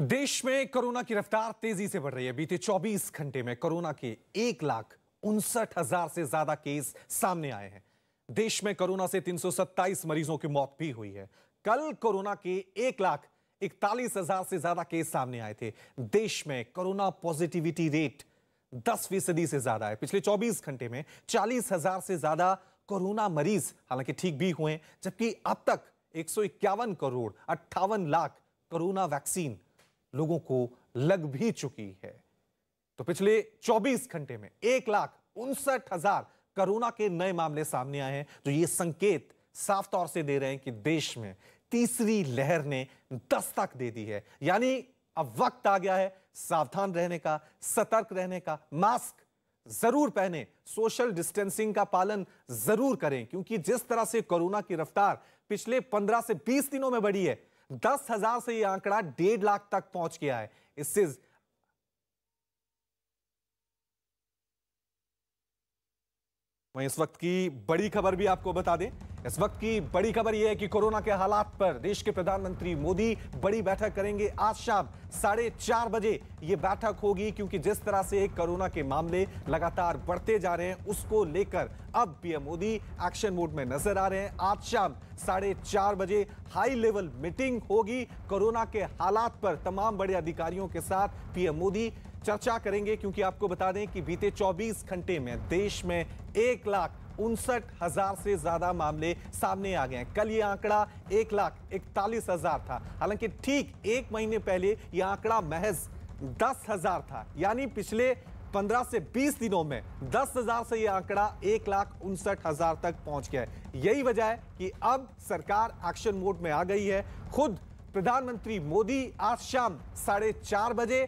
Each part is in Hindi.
देश में कोरोना की रफ्तार तेजी से बढ़ रही है बीते 24 घंटे में कोरोना के एक लाख उनसठ हजार से ज्यादा केस सामने आए हैं देश में कोरोना से 327 मरीजों की मौत भी हुई है कल कोरोना के एक लाख इकतालीस हजार से ज्यादा केस सामने आए थे देश में कोरोना पॉजिटिविटी रेट 10 फीसदी से ज्यादा है पिछले 24 घंटे में चालीस हजार से ज्यादा कोरोना मरीज हालांकि ठीक भी हुए जबकि अब तक एक करोड़ अट्ठावन लाख कोरोना वैक्सीन लोगों को लग भी चुकी है तो पिछले 24 घंटे में एक लाख उनसठ हजार कोरोना के नए मामले सामने आए हैं जो तो ये संकेत साफ तौर से दे रहे हैं कि देश में तीसरी लहर ने दस्तक दे दी है यानी अब वक्त आ गया है सावधान रहने का सतर्क रहने का मास्क जरूर पहने सोशल डिस्टेंसिंग का पालन जरूर करें क्योंकि जिस तरह से कोरोना की रफ्तार पिछले 15 से 20 दिनों में बढ़ी है दस हजार से यह आंकड़ा डेढ़ लाख तक पहुंच गया है इससे वहीं इस वक्त की बड़ी खबर भी आपको बता दें इस वक्त की बड़ी खबर यह है कि कोरोना के हालात पर देश के प्रधानमंत्री मोदी बड़ी बैठक करेंगे आज शाम साढ़े चार बजे ये बैठक होगी क्योंकि जिस तरह से कोरोना के मामले लगातार बढ़ते जा रहे हैं उसको लेकर अब पीएम मोदी एक्शन मोड में नजर आ रहे हैं आज शाम साढ़े चार बजे हाई लेवल मीटिंग होगी कोरोना के हालात पर तमाम बड़े अधिकारियों के साथ पीएम मोदी चर्चा करेंगे क्योंकि आपको बता दें कि बीते 24 घंटे में देश में एक लाख उनसठ हजार से ज्यादा मामले सामने आ गए हैं कल ये आंकड़ा एक लाख इकतालीस हजार था हालांकि ठीक एक महीने पहले ये आंकड़ा महज दस हजार था यानी पिछले 15 से 20 दिनों में दस हजार से यह आंकड़ा एक लाख उनसठ हजार तक पहुंच गया है यही वजह है कि अब सरकार एक्शन मोड में आ गई है खुद प्रधानमंत्री मोदी आज शाम साढ़े चार बजे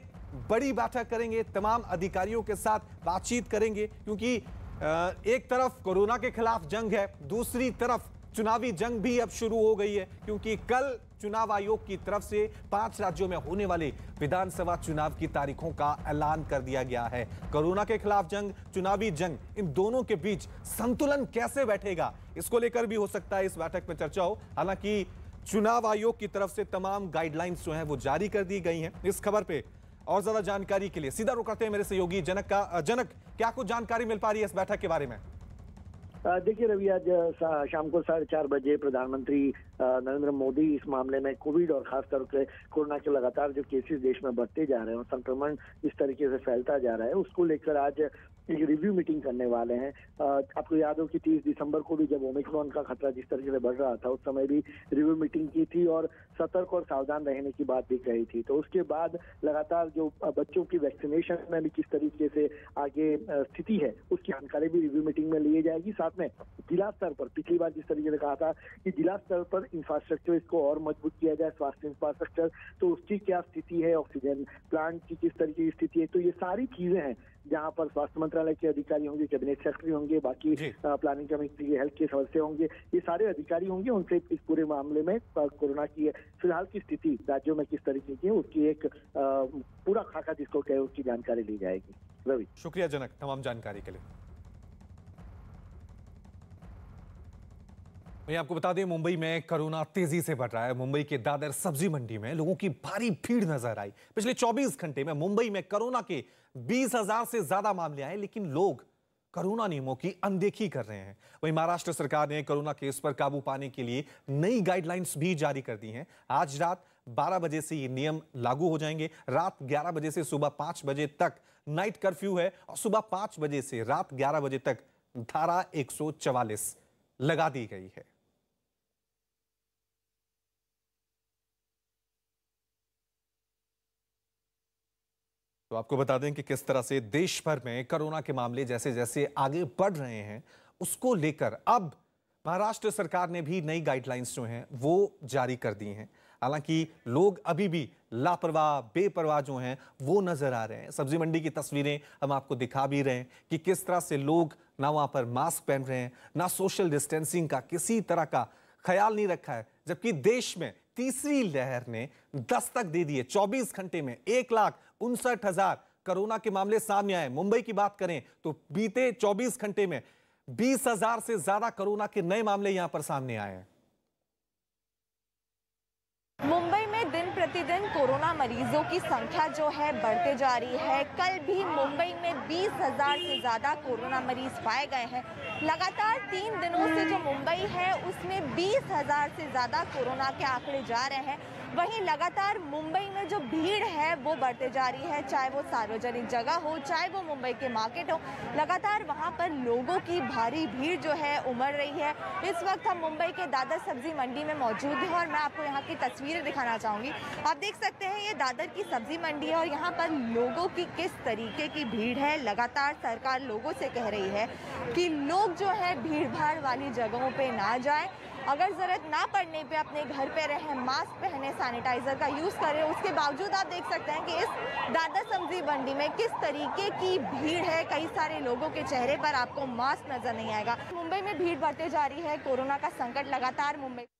बड़ी बैठक करेंगे तमाम अधिकारियों के साथ बातचीत करेंगे क्योंकि एक तरफ कोरोना के खिलाफ जंग है दूसरी तरफ चुनावी जंग भी अब शुरू हो गई है क्योंकि कल चुनाव आयोग की तरफ से पांच राज्यों में होने वाले विधानसभा चुनाव की तारीखों का ऐलान कर दिया गया है कोरोना के खिलाफ जंग चुनावी जंग इन दोनों के बीच संतुलन कैसे बैठेगा इसको लेकर भी हो सकता है इस बैठक में चर्चा हो हालांकि चुनाव आयोग की तरफ से तमाम गाइडलाइंस जो है वो जारी कर दी गई हैं इस खबर पर और ज्यादा जानकारी के लिए सीधा रुक करते हैं मेरे सहयोगी जनक का जनक क्या कुछ जानकारी मिल पा रही है इस बैठक के बारे में देखिए रवि आज शाम को साढ़े चार बजे प्रधानमंत्री नरेंद्र मोदी इस मामले में कोविड और खासतौर से कोरोना के लगातार जो केसेस देश में बढ़ते जा रहे हैं और संक्रमण इस तरीके से फैलता जा रहा है उसको लेकर आज एक रिव्यू मीटिंग करने वाले हैं आपको याद हो कि 30 दिसंबर को भी जब ओमिक्रॉन का खतरा जिस तरीके से बढ़ रहा था उस समय भी रिव्यू मीटिंग की थी और सतर्क और सावधान रहने की बात भी कही थी तो उसके बाद लगातार जो बच्चों की वैक्सीनेशन में भी किस तरीके से आगे स्थिति है उसकी जानकारी भी रिव्यू मीटिंग में लिए जाएगी साथ आपने जिला स्तर पर पिछली बार जिस तरीके से कहा था कि जिला स्तर पर इंफ्रास्ट्रक्चर इसको और मजबूत किया जाए स्वास्थ्य इंफ्रास्ट्रक्चर तो उसकी क्या स्थिति है ऑक्सीजन प्लांट की किस तरीके की स्थिति है तो ये सारी चीजें हैं जहाँ पर स्वास्थ्य मंत्रालय के अधिकारी होंगे कैबिनेट सेक्रेटरी होंगे बाकी प्लानिंग कमेटी के हेल्थ के सदस्य होंगे ये सारे अधिकारी होंगे उनसे इस पूरे मामले में कोरोना की फिलहाल की स्थिति राज्यों में किस तरीके की है उसकी एक पूरा खाका जिसको कहे उसकी जानकारी ली जाएगी रवि शुक्रिया जनक तमाम जानकारी के लिए मैं आपको बता दें मुंबई में कोरोना तेजी से बढ़ रहा है मुंबई के दादर सब्जी मंडी में लोगों की भारी भीड़ नजर आई पिछले 24 घंटे में मुंबई में कोरोना के 20,000 से ज्यादा मामले आए लेकिन लोग कोरोना नियमों की अनदेखी कर रहे हैं वहीं महाराष्ट्र सरकार ने कोरोना केस पर काबू पाने के लिए नई गाइडलाइंस भी जारी कर दी है आज रात 12 बजे से ये नियम लागू हो जाएंगे रात 11 बजे से सुबह 5 बजे तक नाइट कर्फ्यू है और सुबह 5 बजे से रात 11 बजे तक धारा 144 लगा दी गई है तो आपको बता दें कि किस तरह से देश भर में कोरोना के मामले जैसे जैसे आगे बढ़ रहे हैं उसको लेकर अब महाराष्ट्र सरकार ने भी नई गाइडलाइंस जो हैं वो जारी कर दी हैं हालांकि लोग अभी भी लापरवाह बेपरवाह जो हैं वो नज़र आ रहे हैं सब्जी मंडी की तस्वीरें हम आपको दिखा भी रहे हैं कि किस तरह से लोग ना वहाँ पर मास्क पहन रहे हैं ना सोशल डिस्टेंसिंग का किसी तरह का ख्याल नहीं रखा है जबकि देश में तीसरी लहर ने दस्तक दे दी है चौबीस घंटे में एक लाख उनसठ हजार कोरोना के मामले सामने आए मुंबई की बात करें तो बीते 24 घंटे में बीस हजार से ज्यादा कोरोना के नए मामले यहां पर सामने आए हैं मुंबई में दिन प्रतिदिन कोरोना मरीजों की संख्या जो है बढ़ते जा रही है कल भी मुंबई में 20,000 से ज़्यादा कोरोना मरीज पाए गए हैं लगातार तीन दिनों से जो मुंबई है उसमें 20,000 से ज़्यादा कोरोना के आंकड़े जा रहे हैं वहीं लगातार मुंबई में जो भीड़ है वो बढ़ते जा रही है चाहे वो सार्वजनिक जगह हो चाहे वो मुंबई के मार्केट हो लगातार वहाँ पर लोगों की भारी भीड़ जो है उमड़ रही है इस वक्त हम मुंबई के दादर सब्जी मंडी में मौजूद हैं और मैं आपको यहाँ की तस्वीरें दिखाना चाहूँगी आप देख सकते हैं ये दादर की सब्जी मंडी है और यहाँ पर लोगों की किस तरीके की भीड़ है लगातार सरकार लोगों से कह रही है कि लोग जो है भीड़ भाड़ वाली जगहों पर ना जाए अगर ज़रूरत ना पड़ने पे अपने घर पे रहें मास्क पहने सैनिटाइज़र का यूज़ करें उसके बावजूद आप देख सकते हैं कि इस दादा सब्जी मंडी में किस तरीके की भीड़ है कई सारे लोगों के चेहरे पर आपको मास्क नज़र नहीं आएगा मुंबई में भीड़ बढ़ते जा रही है कोरोना का संकट लगातार मुंबई